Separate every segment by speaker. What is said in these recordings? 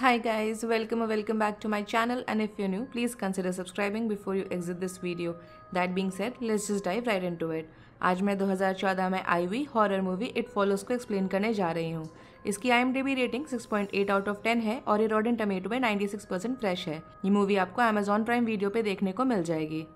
Speaker 1: Hi guys, welcome or welcome back to my channel and if you're new, please consider subscribing before you exit this video. That being said, let's just dive right into it. आज मैं 2014 में आई हुई horror movie It Follows को explain करने जा रही हूँ इसकी आई रेटिंग 6.8 आउट ऑफ 10 है और ये रॉडन टमेटो में 96% फ्रेश है ये मूवी आपको अमेजोन प्राइम वीडियो पे देखने को मिल जाएगी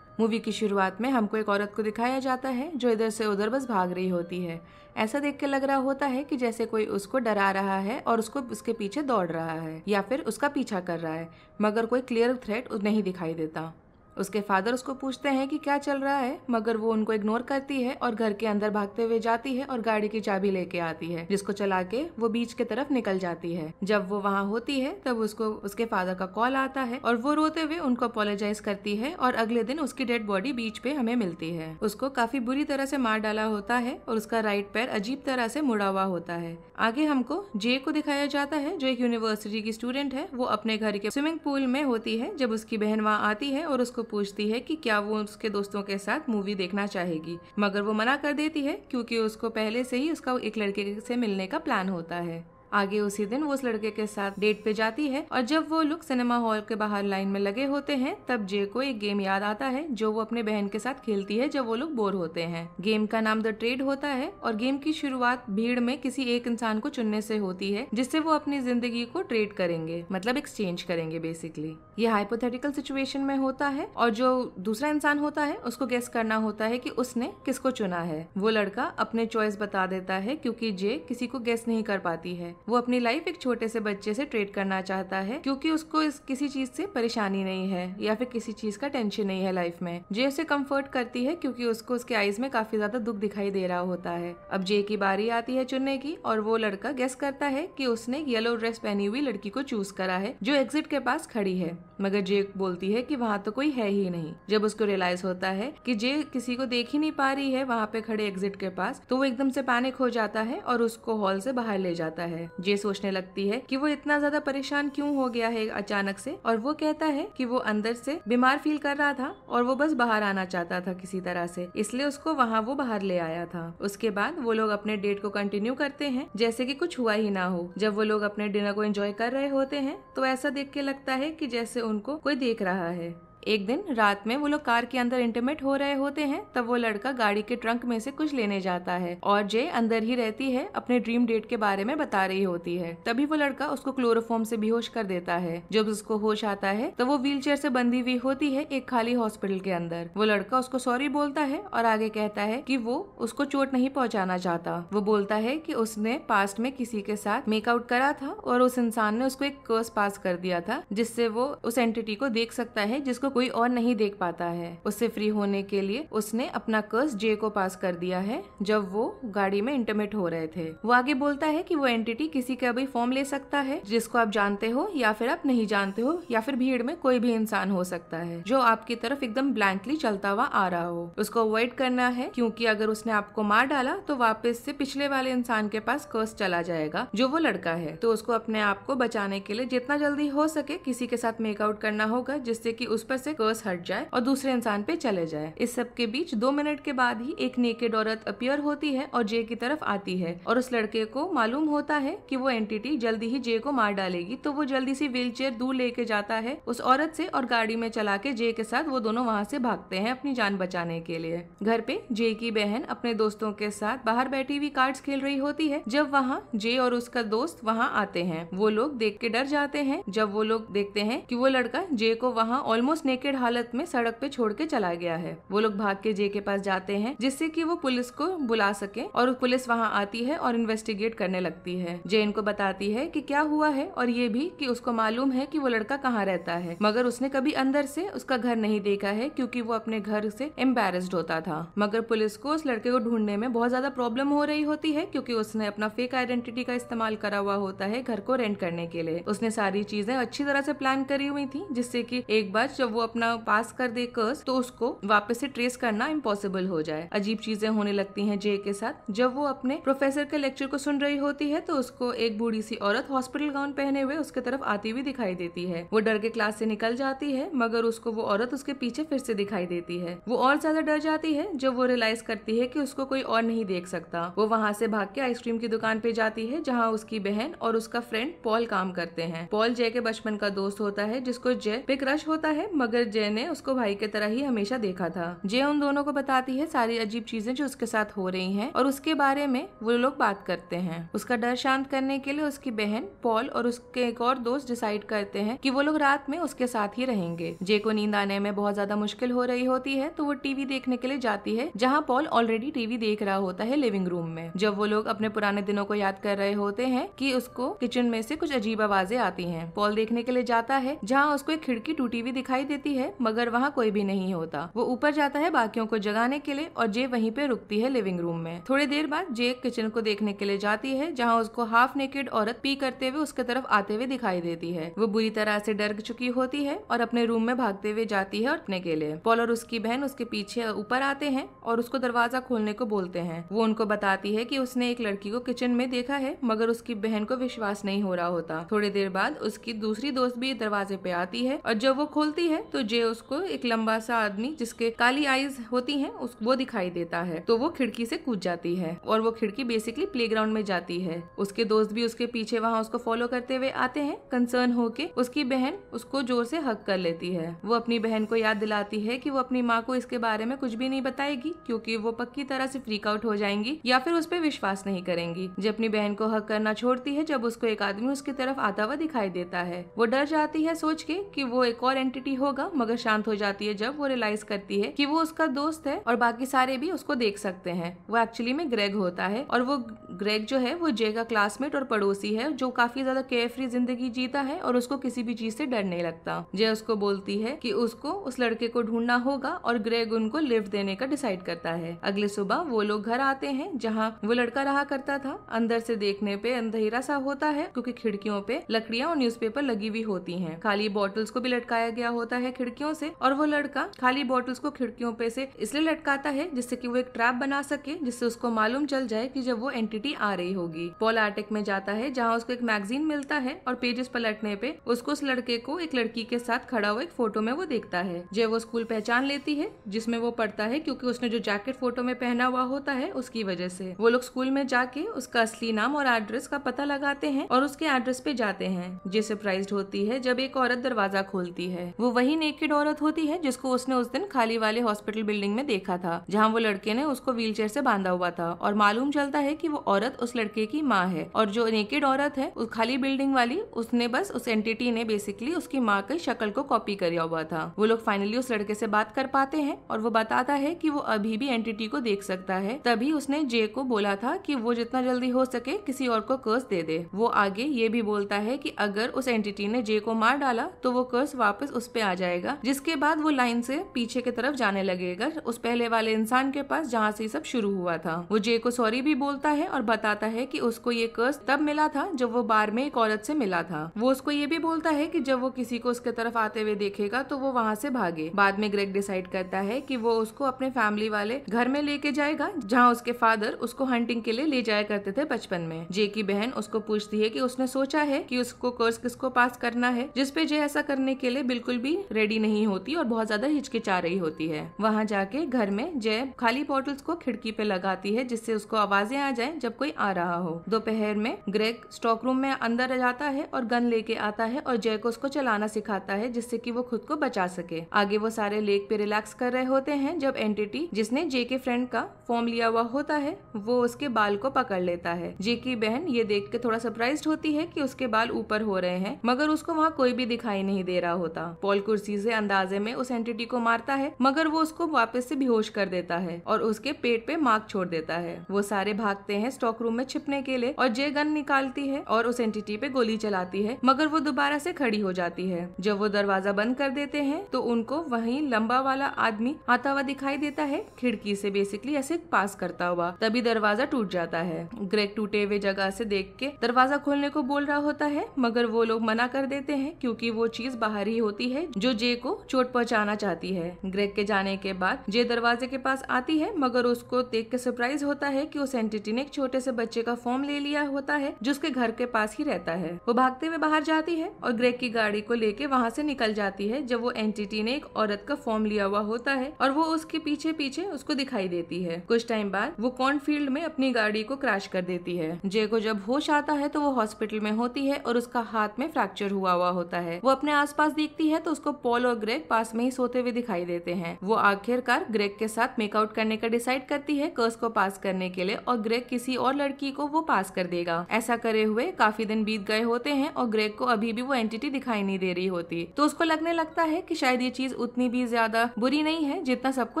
Speaker 1: मूवी की शुरुआत में हमको एक औरत को दिखाया जाता है जो इधर से उधर बस भाग रही होती है ऐसा देख के लग रहा होता है कि जैसे कोई उसको डरा रहा है और उसको उसके पीछे दौड़ रहा है या फिर उसका पीछा कर रहा है मगर कोई क्लियर थ्रेट नहीं दिखाई देता उसके फादर उसको पूछते हैं कि क्या चल रहा है मगर वो उनको इग्नोर करती है और घर के अंदर भागते हुए जाती है और गाड़ी की चाबी लेके आती है जिसको चला के वो बीच के तरफ निकल जाती है जब वो वहाँ होती है तब उसको उसके फादर का कॉल आता है और वो रोते हुए उनको अपोलोजाइज करती है और अगले दिन उसकी डेड बॉडी बीच पे हमें मिलती है उसको काफी बुरी तरह से मार डाला होता है और उसका राइट पैर अजीब तरह से मुड़ा हुआ होता है आगे हमको जे को दिखाया जाता है जो एक यूनिवर्सिटी की स्टूडेंट है वो अपने घर के स्विमिंग पूल में होती है जब उसकी बहन वहाँ आती है और उसको पूछती है कि क्या वो उसके दोस्तों के साथ मूवी देखना चाहेगी मगर वो मना कर देती है क्योंकि उसको पहले से ही उसका एक लड़के से मिलने का प्लान होता है आगे उसी दिन वो उस लड़के के साथ डेट पे जाती है और जब वो लोग सिनेमा हॉल के बाहर लाइन में लगे होते हैं तब जे को एक गेम याद आता है जो वो अपने बहन के साथ खेलती है जब वो लोग बोर होते हैं गेम का नाम द ट्रेड होता है और गेम की शुरुआत भीड़ में किसी एक इंसान को चुनने से होती है जिससे वो अपनी जिंदगी को ट्रेड करेंगे मतलब एक्सचेंज करेंगे बेसिकली ये हाइपोथेटिकल सिचुएशन में होता है और जो दूसरा इंसान होता है उसको गेस करना होता है कि उसने किसको चुना है वो लड़का अपने चॉइस बता देता है क्योंकि जे किसी को गेस नहीं कर पाती है वो अपनी लाइफ एक छोटे से बच्चे से ट्रेड करना चाहता है क्योंकि उसको इस किसी चीज से परेशानी नहीं है या फिर किसी चीज का टेंशन नहीं है लाइफ में जे उसे कम्फर्ट करती है क्योंकि उसको उसके आईज में काफी ज्यादा दुख दिखाई दे रहा होता है अब जे की बारी आती है चुनने की और वो लड़का गेस करता है कि उसने येलो ड्रेस पहनी हुई लड़की को चूज करा है जो एग्जिट के पास खड़ी है मगर जे बोलती है कि वहाँ तो कोई है ही नहीं जब उसको रियलाइज होता है कि जे किसी को देख ही नहीं पा रही है वहाँ पे खड़े एग्जिट के पास तो वो एकदम से पैनिक हो जाता है और उसको हॉल से बाहर ले जाता है जे सोचने लगती है कि वो इतना ज्यादा परेशान क्यों हो गया है अचानक से और वो कहता है कि वो अंदर से बीमार फील कर रहा था और वो बस बाहर आना चाहता था किसी तरह से इसलिए उसको वहाँ वो बाहर ले आया था उसके बाद वो लोग अपने डेट को कंटिन्यू करते हैं जैसे की कुछ हुआ ही ना हो जब वो लोग अपने डिनर को एंजॉय कर रहे होते हैं तो ऐसा देख के लगता है की जैसे उनको कोई देख रहा है एक दिन रात में वो लोग कार के अंदर इंटीमेट हो रहे होते हैं तब वो लड़का गाड़ी के ट्रंक में से कुछ लेने जाता है और जे अंदर ही रहती है अपने ड्रीम डेट के बारे में बता रही होती है तभी वो लड़का उसको क्लोरोफॉर्म से बेहोश कर देता है जब उसको होश आता है तो वो व्हील चेयर से बंधी हुई होती है एक खाली हॉस्पिटल के अंदर वो लड़का उसको सॉरी बोलता है और आगे कहता है की वो उसको चोट नहीं पहुँचाना चाहता वो बोलता है की उसने पास्ट में किसी के साथ मेकआउट करा था और उस इंसान ने उसको एक कर्स पास कर दिया था जिससे वो उस एंटिटी को देख सकता है जिसको कोई और नहीं देख पाता है उससे फ्री होने के लिए उसने अपना कर्ज जे को पास कर दिया है जब वो गाड़ी में इंटरमेट हो रहे थे वो आगे बोलता है कि वो एंटिटी किसी का भी फॉर्म ले सकता है जिसको आप जानते हो या फिर आप नहीं जानते हो या फिर भीड़ में कोई भी इंसान हो सकता है जो आपकी तरफ एकदम ब्लैंकली चलता हुआ आ रहा हो उसको अवॉइड करना है क्योंकि अगर उसने आपको मार डाला तो वापस से पिछले वाले इंसान के पास कर्स चला जाएगा जो वो लड़का है तो उसको अपने आप को बचाने के लिए जितना जल्दी हो सके किसी के साथ मेकआउट करना होगा जिससे कि उस पर से कर्स हट जाए और दूसरे इंसान पे चले जाए इस सब के बीच दो मिनट के बाद ही एक नेकेड औरत अपियर होती है और जे की तरफ आती है और उस लड़के को मालूम होता है कि वो एंटिटी जल्दी ही जे को मार डालेगी तो वो जल्दी सी व्हील चेयर दूर लेके जाता है उस औरत से और गाड़ी में चला के जे के साथ वो दोनों वहाँ से भागते हैं अपनी जान बचाने के लिए घर पे जे की बहन अपने दोस्तों के साथ बाहर बैठी हुई कार्ड्स खेल रही होती है जब वहाँ जे और उसका दोस्त वहाँ आते हैं वो लोग देख के डर जाते हैं जब वो लोग देखते हैं कि वो लड़का जे को वहाँ ऑलमोस्ट नेकेड हालत में सड़क पे छोड़ के चला गया है वो लोग भाग के जे के पास जाते हैं जिससे कि वो पुलिस को बुला सके और पुलिस वहाँ आती है और इन्वेस्टिगेट करने लगती है जे इनको बताती है कि क्या हुआ है और ये भी कि उसको मालूम है कि वो लड़का कहाँ रहता है मगर उसने कभी अंदर से उसका घर नहीं देखा है क्योंकि वो अपने घर से एम्बेरस्ड होता था मगर पुलिस को उस लड़के को ढूंढने में बहुत ज्यादा प्रॉब्लम हो रही होती है क्योंकि उसने अपना फेक आइडेंटिटी का इस्तेमाल करा हुआ होता है घर को रेंट करने के लिए उसने सारी चीजें अच्छी तरह से प्लान करी हुई थी जिससे की एक बार जब वो अपना पास कर दे कर्स तो उसको वापस से ट्रेस करना इम्पॉसिबल हो जाए अजीब चीजें होने लगती हैं जे के साथ जब वो अपने प्रोफेसर के लेक्चर को सुन रही होती है तो उसको एक बूढ़ी सी औरत हॉस्पिटल गाउन पहने हुए उसके तरफ आती हुई दिखाई देती है वो डर के क्लास से निकल जाती है मगर उसको वो औरत उसके पीछे फिर से दिखाई देती है वो और ज्यादा डर जाती है जब वो रियलाइज करती है की उसको कोई और नहीं देख सकता वो वहाँ से भाग के आइसक्रीम की दुकान पे जाती है जहाँ उसकी बहन और उसका फ्रेंड पॉल काम करते हैं पॉल जय के बचपन का दोस्त होता है जिसको जय पे क्रश होता है मगर मगर जय ने उसको भाई की तरह ही हमेशा देखा था जय उन दोनों को बताती है सारी अजीब चीजें जो उसके साथ हो रही हैं और उसके बारे में वो लोग बात करते हैं उसका डर शांत करने के लिए उसकी बहन पॉल और उसके एक और दोस्त डिसाइड करते हैं कि वो लोग रात में उसके साथ ही रहेंगे जय को नींद आने में बहुत ज्यादा मुश्किल हो रही होती है तो वो टीवी देखने के लिए जाती है जहाँ पॉल ऑलरेडी टीवी देख रहा होता है लिविंग रूम में जब वो लोग अपने पुराने दिनों को याद कर रहे होते हैं कि उसको किचन में से कुछ अजीब आवाजें आती हैं पॉल देखने के लिए जाता है जहाँ उसको एक खिड़की टूटी हुई दिखाई देती देती है मगर वहाँ कोई भी नहीं होता वो ऊपर जाता है बाकियों को जगाने के लिए और जे वहीं पे रुकती है लिविंग रूम में थोड़ी देर बाद जे किचन को देखने के लिए जाती है जहाँ उसको हाफ नेकेड औरत पी करते हुए उसके तरफ आते हुए दिखाई देती है वो बुरी तरह से डर चुकी होती है और अपने रूम में भागते हुए जाती है अपने के लिए पॉल और उसकी बहन उसके पीछे ऊपर आते हैं और उसको दरवाजा खोलने को बोलते हैं वो उनको बताती है की उसने एक लड़की को किचन में देखा है मगर उसकी बहन को विश्वास नहीं हो रहा होता थोड़ी देर बाद उसकी दूसरी दोस्त भी दरवाजे पे आती है और जब वो खोलती है तो जे उसको एक लंबा सा आदमी जिसके काली आईज होती है उस वो दिखाई देता है तो वो खिड़की से कूद जाती है और वो खिड़की बेसिकली प्ले में जाती है उसके दोस्त भी उसके पीछे वहाँ उसको फॉलो करते हुए आते हैं कंसर्न होके उसकी बहन उसको जोर से हक कर लेती है वो अपनी बहन को याद दिलाती है कि वो अपनी माँ को इसके बारे में कुछ भी नहीं बताएगी क्योंकि वो पक्की तरह से फ्रीक आउट हो जाएंगी या फिर उस पर विश्वास नहीं करेंगी जब अपनी बहन को हक करना छोड़ती है जब उसको एक आदमी उसकी तरफ आता हुआ दिखाई देता है वो डर जाती है सोच के कि वो एक और एंटिटी होगा होगा मगर शांत हो जाती है जब वो रियलाइज करती है कि वो उसका दोस्त है और बाकी सारे भी उसको देख सकते हैं वो एक्चुअली में ग्रेग होता है और वो ग्रेग जो है वो जे का क्लासमेट और पड़ोसी है जो काफी ज्यादा केयर फ्री जिंदगी जीता है और उसको किसी भी चीज से डर नहीं लगता जे उसको बोलती है कि उसको उस लड़के को ढूंढना होगा और ग्रेग उनको लिफ्ट देने का डिसाइड करता है अगले सुबह वो लोग घर आते हैं जहाँ वो लड़का रहा करता था अंदर से देखने पे अंधेरा सा होता है क्योंकि खिड़कियों पे लकड़ियां और न्यूज़पेपर लगी हुई होती हैं खाली बॉटल्स को भी लटकाया गया होता है है खिड़कियों से और वो लड़का खाली बॉटल्स को खिड़कियों पे से इसलिए लटकाता है जिससे कि वो एक ट्रैप बना सके जिससे उसको मालूम चल जाए कि जब वो एंटिटी आ रही होगी पॉल आर्टिक में जाता है जहाँ उसको एक मैगजीन मिलता है और पेजेस पलटने पे उसको उस लड़के को एक लड़की के साथ खड़ा हुआ एक फोटो में वो देखता है जब वो स्कूल पहचान लेती है जिसमें वो पढ़ता है क्योंकि उसने जो जैकेट फोटो में पहना हुआ होता है उसकी वजह से वो लोग स्कूल में जाके उसका असली नाम और एड्रेस का पता लगाते हैं और उसके एड्रेस पे जाते हैं जे सरप्राइज होती है जब एक औरत दरवाजा खोलती है वो वही वही नेकेड औरत होती है जिसको उसने उस दिन खाली वाले हॉस्पिटल बिल्डिंग में देखा था जहाँ वो लड़के ने उसको व्हील चेयर बांधा हुआ था और मालूम चलता है की वो औरत उस लड़के की माँ है और जो नेकेड औरत है उस खाली बिल्डिंग वाली उसने बस उस एंटिटी ने बेसिकली उसकी माँ की शक्ल को कॉपी कर हुआ था वो लोग फाइनली उस लड़के से बात कर पाते हैं और वो बताता है कि वो अभी भी एंटिटी को देख सकता है तभी उसने जे को बोला था कि वो जितना जल्दी हो सके किसी और को कर्स दे दे वो आगे ये भी बोलता है कि अगर उस एंटिटी ने जे को मार डाला तो वो कर्स वापस उस पे आ जाएगा जिसके बाद वो लाइन से पीछे की तरफ जाने लगेगा उस पहले वाले इंसान के पास जहाँ से सब शुरू हुआ था वो जे को सॉरी भी बोलता है और बताता है की उसको ये कर्ज तब मिला था जब वो बार में एक औरत से मिला था वो उसको ये भी बोलता है की जब वो किसी को उसके तरफ आते हुए देखेगा तो वो वहाँ से भागे बाद में ग्रेग डिसाइड करता है की वो उसको अपने फैमिली वाले घर में लेके जाएगा जहाँ उसके फादर उसको हंटिंग के लिए ले जाया करते थे बचपन में जे की बहन उसको पूछती है कि उसने सोचा है कि उसको कर्ज किसको पास करना है जिसपे जे ऐसा करने के लिए बिल्कुल भी रेडी नहीं होती और बहुत ज्यादा हिचकिचा रही होती है वहाँ जाके घर में जय खाली बॉटल्स को खिड़की पे लगाती है जिससे उसको आवाजें आ जाए जब कोई आ रहा हो दोपहर में ग्रेग स्टॉक रूम में अंदर जाता है और गन लेके आता है और जय को उसको चलाना सिखाता है जिससे की वो खुद को बचा सके आगे वो सारे लेक पे रिलैक्स कर रहे होते हैं जब एंटिटी जिसने जे के फ्रेंड का फॉर्म लिया हुआ होता है वो उसके बाल को पकड़ लेता है जे की बहन ये देख के थोड़ा सरप्राइज होती है की उसके बाल ऊपर हो रहे हैं मगर उसको वहाँ कोई भी दिखाई नहीं दे रहा होता पॉल को कुर्सी से अंदाजे में उस एंटिटी को मारता है मगर वो उसको वापस से बेहोश कर देता है और उसके पेट पे मार्क छोड़ देता है वो सारे भागते हैं स्टॉक रूम में छिपने के लिए और जे गन निकालती है और उस एंटिटी पे गोली चलाती है मगर वो दोबारा से खड़ी हो जाती है जब वो दरवाजा बंद कर देते हैं तो उनको वही लंबा वाला आदमी आता हुआ दिखाई देता है खिड़की से बेसिकली ऐसे पास करता हुआ तभी दरवाजा टूट जाता है ग्रेक टूटे हुए जगह से देख के दरवाजा खोलने को बोल रहा होता है मगर वो लोग मना कर देते हैं क्योंकि वो चीज बाहर ही होती है जो जो जे को चोट पहुंचाना चाहती है ग्रेग के जाने के बाद जे दरवाजे के पास आती है मगर उसको देख के सरप्राइज होता है कि उस एंटिटी ने एक छोटे से बच्चे का फॉर्म ले लिया होता है जो उसके घर के पास ही रहता है वो भागते हुए बाहर जाती है और ग्रेग की गाड़ी को लेके वहाँ से निकल जाती है जब वो एंटिटी ने एक औरत का फॉर्म लिया हुआ होता है और वो उसके पीछे पीछे उसको दिखाई देती है कुछ टाइम बाद वो कॉर्न फील्ड में अपनी गाड़ी को क्रैश कर देती है जे को जब होश आता है तो वो हॉस्पिटल में होती है और उसका हाथ में फ्रैक्चर हुआ हुआ होता है वो अपने आसपास देखती है तो उसको पॉल और ग्रेग पास में ही सोते हुए दिखाई देते हैं वो आखिरकार ग्रेग के साथ मेकआउट करने का डिसाइड करती है कर्स को पास करने के लिए और ग्रेग किसी और लड़की को वो पास कर देगा ऐसा करे हुए काफी दिन बीत गए होते हैं और ग्रेग को अभी भी वो एंटिटी दिखाई नहीं दे रही होती तो उसको लगने लगता है की शायद ये चीज उतनी भी ज्यादा बुरी नहीं है जितना सबको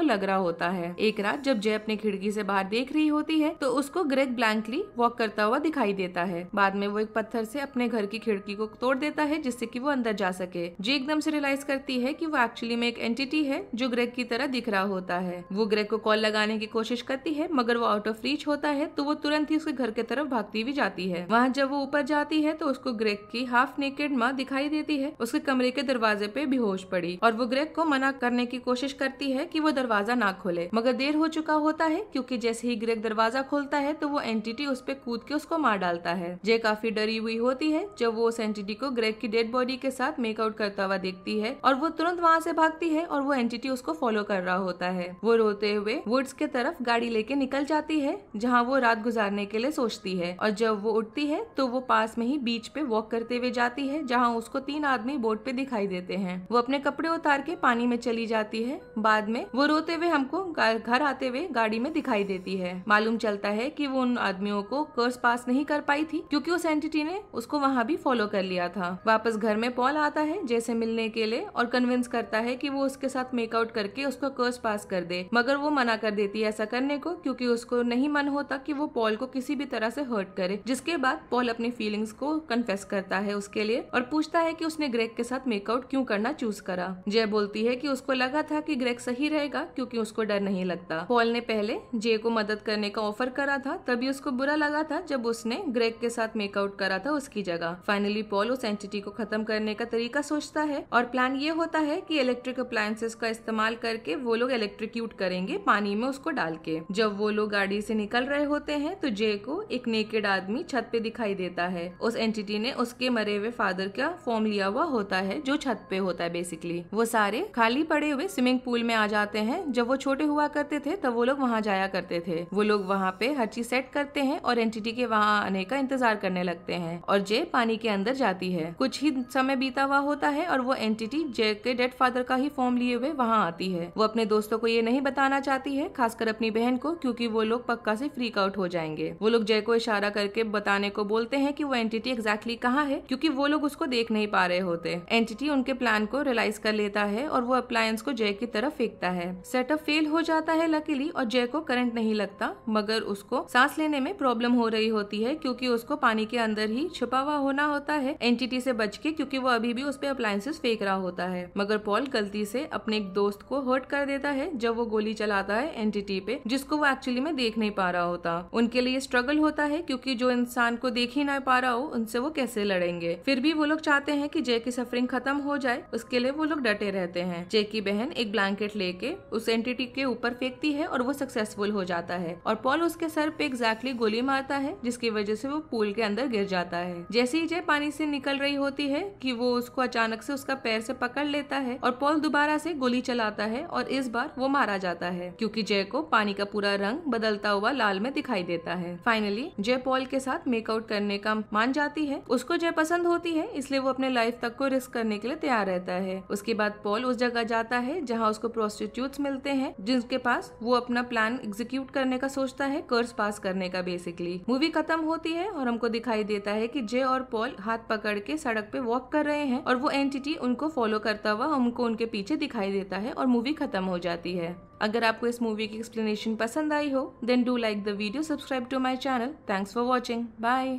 Speaker 1: लग रहा होता है एक रात जब जय अपनी खिड़की से बाहर देख रही होती है तो उसको ग्रेग ब्लैंकली वॉक करता हुआ दिखाई देता है बाद में वो एक पत्थर से अपने घर की खिड़की को तोड़ देता है जिससे की वो अंदर जा सके जे एकदम से रियलाइज करती है कि वो एक्चुअली में एक एंटिटी है जो ग्रेग की तरह दिख रहा होता है वो ग्रेग को कॉल लगाने की कोशिश करती है मगर वो आउट ऑफ रीच होता है तो वो तुरंत ही उसके घर की तरफ भागती हुई जाती है वहाँ जब वो ऊपर जाती है तो उसको ग्रेग की हाफ नेकेड माँ दिखाई देती है उसके कमरे के दरवाजे पे बेहोश पड़ी और वो ग्रेग को मना करने की कोशिश करती है की वो दरवाजा ना खोले मगर देर हो चुका होता है क्यूँकी जैसे ही ग्रेग दरवाजा खोलता है तो वो एंटिटी उस पर कूद के उसको मार डालता है जे काफी डरी हुई होती है जब वो उस एंटिटी को ग्रेग की डेड बॉडी के साथ मेकआउट करता हुआ देखती है और वो तुरंत वहाँ से भागती है और वो एंटिटी उसको फॉलो कर रहा होता है वो रोते हुए वुड्स के तरफ गाड़ी लेके निकल जाती है जहाँ वो रात गुजारने के लिए सोचती है और जब वो उठती है तो वो पास में ही बीच पे वॉक करते हुए जाती है जहाँ उसको तीन आदमी बोट पे दिखाई देते हैं वो अपने कपड़े उतार के पानी में चली जाती है बाद में वो रोते हुए हमको घर आते हुए गाड़ी में दिखाई देती है मालूम चलता है की वो उन आदमियों को कर्स पास नहीं कर पाई थी क्यूँकी उस एंटिटी ने उसको वहाँ भी फॉलो कर लिया था वापस घर में पॉल आता है जैसे मिलने के लिए और कन्विंस करता है कि वो उसके साथ मेकआउट करके उसको कर्स पास कर दे मगर वो मना कर देती है ऐसा करने को क्योंकि उसको नहीं मन होता कि वो पॉल को किसी भी तरह से हर्ट करे जिसके बाद पॉल अपनी फीलिंग्स को कन्फेस करता है उसके लिए और पूछता है कि उसने ग्रेक के साथ मेकआउट क्यों करना चूज करा जय बोलती है कि उसको लगा था कि ग्रेक सही रहेगा क्योंकि उसको डर नहीं लगता पॉल ने पहले जय को मदद करने का ऑफर करा था तभी उसको बुरा लगा था जब उसने ग्रेक के साथ मेकआउट करा था उसकी जगह फाइनली पॉल उस एंटिटी को खत्म करने का तरीका सोचता है और प्लान प्लान ये होता है कि इलेक्ट्रिक अप्लायंसेस का इस्तेमाल करके वो लोग इलेक्ट्रिक्यूट करेंगे पानी में उसको डाल के जब वो लोग गाड़ी से निकल रहे होते हैं तो जे को एक नेकेड आदमी छत पे दिखाई देता है उस एंटिटी ने उसके मरे हुए फादर का फॉर्म लिया हुआ होता है जो छत पे होता है बेसिकली वो सारे खाली पड़े हुए स्विमिंग पूल में आ जाते हैं जब वो छोटे हुआ करते थे तब वो लोग वहाँ जाया करते थे वो लोग वहाँ पे हर चीज सेट करते हैं और एंटिटी के वहाँ आने का इंतजार करने लगते हैं और जे पानी के अंदर जाती है कुछ ही समय बीता हुआ होता है और वो एंटिटी लड़की जैक के डेड फादर का ही फॉर्म लिए हुए वहाँ आती है वो अपने दोस्तों को ये नहीं बताना चाहती है खासकर अपनी बहन को क्योंकि वो लोग पक्का से फ्रीक आउट हो जाएंगे वो लोग जय को इशारा करके बताने को बोलते हैं कि वो एंटिटी एग्जैक्टली कहाँ है क्योंकि वो लोग उसको देख नहीं पा रहे होते एंटिटी उनके प्लान को रियलाइज कर लेता है और वो अप्लायंस को जय की तरफ फेंकता है सेटअप फेल हो जाता है लकीली और जय को करंट नहीं लगता मगर उसको सांस लेने में प्रॉब्लम हो रही होती है क्योंकि उसको पानी के अंदर ही छुपा हुआ होना होता है एंटिटी से बच के क्योंकि वो अभी भी उस पर अप्लायंसेस फेंक रहा होता होता है मगर पॉल गलती से अपने एक दोस्त को हर्ट कर देता है जब वो गोली चलाता है एंटिटी पे जिसको वो एक्चुअली में देख नहीं पा रहा होता उनके लिए स्ट्रगल होता है क्योंकि जो इंसान को देख ही ना पा रहा हो उनसे वो कैसे लड़ेंगे फिर भी वो लोग चाहते हैं कि जय की सफरिंग खत्म हो जाए उसके लिए वो लोग डटे रहते हैं जय की बहन एक ब्लैंकेट लेके उस एंटिटी के ऊपर फेंकती है और वो सक्सेसफुल हो जाता है और पॉल उसके सर पे एग्जैक्टली गोली मारता है जिसकी वजह से वो पूल के अंदर गिर जाता है जैसे ही जय पानी से निकल रही होती है कि वो उसको अचानक से उसका पैर से पकड़ लेता है और पॉल दोबारा से गोली चलाता है और इस बार वो मारा जाता है क्योंकि जय को पानी का पूरा रंग बदलता हुआ लाल में दिखाई देता है फाइनली जय पॉल के साथ मेकआउट करने का मान जाती है उसको जय पसंद होती है इसलिए वो अपने लाइफ तक को रिस्क करने के लिए तैयार रहता है उसके बाद पॉल उस जगह जाता है जहाँ उसको प्रोस्टिट्यूट मिलते हैं जिनके पास वो अपना प्लान एग्जीक्यूट करने का सोचता है कर्ज पास करने का बेसिकली मूवी खत्म होती है और हमको दिखाई देता है की जय और पॉल हाथ पकड़ के सड़क पे वॉक कर रहे हैं और वो एंटिटी उनको फॉलो फॉलो करता हुआ हमको उनके पीछे दिखाई देता है और मूवी खत्म हो जाती है अगर आपको इस मूवी की एक्सप्लेनेशन पसंद आई हो then do like the video subscribe to my channel thanks for watching bye